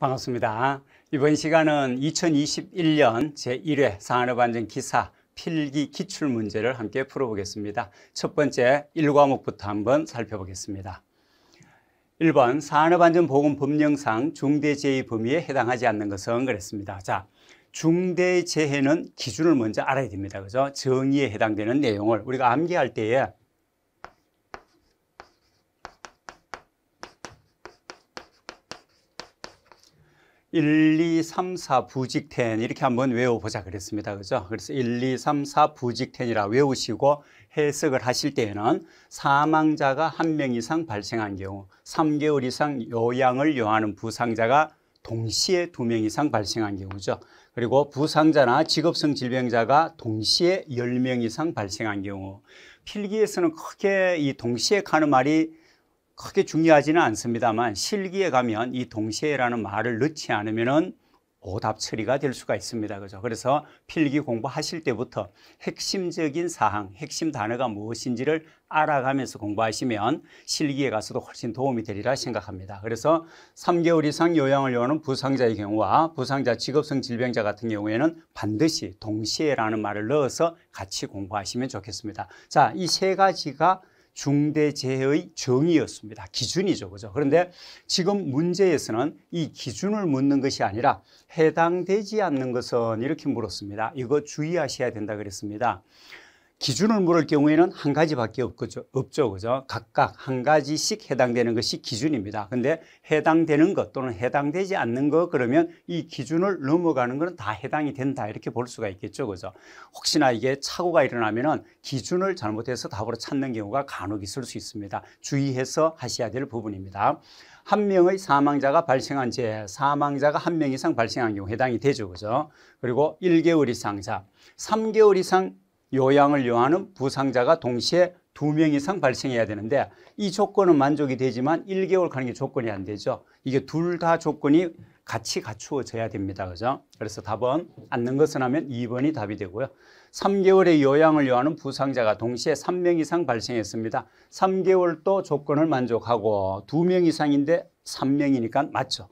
반갑습니다. 이번 시간은 2021년 제1회 산업안전 기사 필기 기출 문제를 함께 풀어보겠습니다. 첫 번째 1과목부터 한번 살펴보겠습니다. 1번 산업안전보건법령상 중대재해 범위에 해당하지 않는 것은 그랬습니다. 자, 중대재해는 기준을 먼저 알아야 됩니다. 그죠? 정의에 해당되는 내용을 우리가 암기할 때에 1, 2, 3, 4 부직텐 이렇게 한번 외워보자 그랬습니다. 그죠? 그래서 1, 2, 3, 4 부직텐이라 외우시고 해석을 하실 때에는 사망자가 한명 이상 발생한 경우 3개월 이상 요양을 요하는 부상자가 동시에 두명 이상 발생한 경우죠. 그리고 부상자나 직업성 질병자가 동시에 열명 이상 발생한 경우 필기에서는 크게 이 동시에 가는 말이 크게 중요하지는 않습니다만 실기에 가면 이 동시에라는 말을 넣지 않으면은 오답 처리가 될 수가 있습니다. 그죠? 그래서 필기 공부하실 때부터 핵심적인 사항, 핵심 단어가 무엇인지를 알아가면서 공부하시면 실기에 가서도 훨씬 도움이 되리라 생각합니다. 그래서 3개월 이상 요양을 요하는 부상자의 경우와 부상자 직업성 질병자 같은 경우에는 반드시 동시에라는 말을 넣어서 같이 공부하시면 좋겠습니다. 자, 이 세 가지가 중대재해의 정의였습니다. 기준이죠. 그죠? 그런데 지금 문제에서는 이 기준을 묻는 것이 아니라 해당되지 않는 것은 이렇게 물었습니다. 이거 주의하셔야 된다 그랬습니다. 기준을 물을 경우에는 한 가지밖에 없죠. 없죠. 그죠? 각각 한 가지씩 해당되는 것이 기준입니다. 근데 해당되는 것 또는 해당되지 않는 것 그러면 이 기준을 넘어가는 것은 다 해당이 된다. 이렇게 볼 수가 있겠죠. 그죠? 혹시나 이게 착오가 일어나면은 기준을 잘못해서 답으로 찾는 경우가 간혹 있을 수 있습니다. 주의해서 하셔야 될 부분입니다. 한 명의 사망자가 발생한 죄, 사망자가 한 명 이상 발생한 경우 해당이 되죠. 그죠? 그리고 1개월 이상, 자, 3개월 이상 요양을 요하는 부상자가 동시에 두 명 이상 발생해야 되는데 이 조건은 만족이 되지만 1개월 가는 게 조건이 안 되죠. 이게 둘 다 조건이 같이 갖추어져야 됩니다. 그죠? 그래서 답은 앉는 것은 하면 2번이 답이 되고요. 3개월의 요양을 요하는 부상자가 동시에 3명 이상 발생했습니다. 3개월 또 조건을 만족하고 2명 이상인데 3명이니까 맞죠.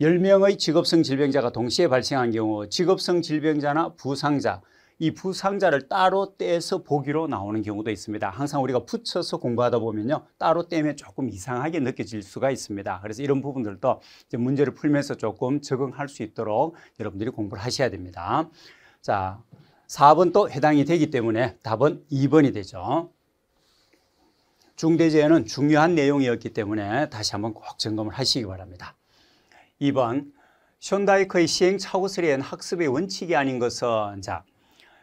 10명의 직업성 질병자가 동시에 발생한 경우 직업성 질병자나 부상자 이 부상자를 따로 떼서 보기로 나오는 경우도 있습니다. 항상 우리가 붙여서 공부하다 보면요. 따로 떼면 조금 이상하게 느껴질 수가 있습니다. 그래서 이런 부분들도 문제를 풀면서 조금 적응할 수 있도록 여러분들이 공부를 하셔야 됩니다. 자, 4번 또 해당이 되기 때문에 답은 2번이 되죠. 중대재해는 중요한 내용이었기 때문에 다시 한번 꼭 점검을 하시기 바랍니다. 2번, 션다이크의 시행착오스레한 학습의 원칙이 아닌 것은 자,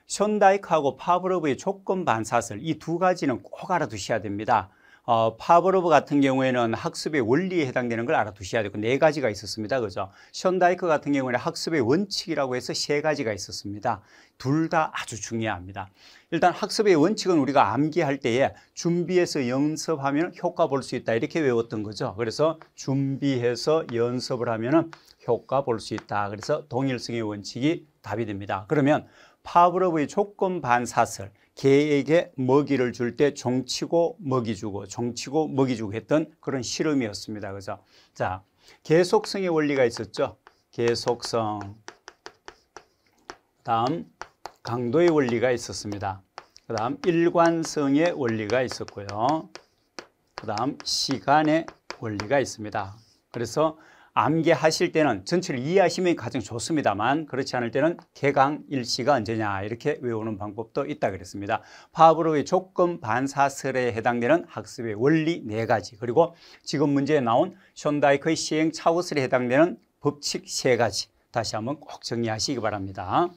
션다이크하고 파브로브의 조건 반사설 이 두 가지는 꼭 알아두셔야 됩니다. 어, 파브로브 같은 경우에는 학습의 원리에 해당되는 걸 알아두셔야 되고 네 가지가 있었습니다. 그죠? 션다이크 같은 경우에는 학습의 원칙이라고 해서 세 가지가 있었습니다. 둘 다 아주 중요합니다. 일단 학습의 원칙은 우리가 암기할 때에 준비해서 연습하면 효과 볼 수 있다 이렇게 외웠던 거죠. 그래서 준비해서 연습을 하면 은 효과 볼 수 있다. 그래서 동일성의 원칙이 답이 됩니다. 그러면 파브로브의 조건 반사설, 개에게 먹이를 줄 때 종치고 먹이 주고 종치고 먹이 주고 했던 그런 실험이었습니다. 그죠? 자, 계속성의 원리가 있었죠. 계속성. 다음 강도의 원리가 있었습니다. 그 다음 일관성의 원리가 있었고요. 그 다음 시간의 원리가 있습니다. 그래서 암기하실 때는 전체를 이해하시면 가장 좋습니다만 그렇지 않을 때는 개강일시가 언제냐 이렇게 외우는 방법도 있다 그랬습니다. 파브로의 조건 반사설에 해당되는 학습의 원리 네가지 그리고 지금 문제에 나온 션다이크의 시행착오설에 해당되는 법칙 세가지 다시 한번 꼭 정리하시기 바랍니다.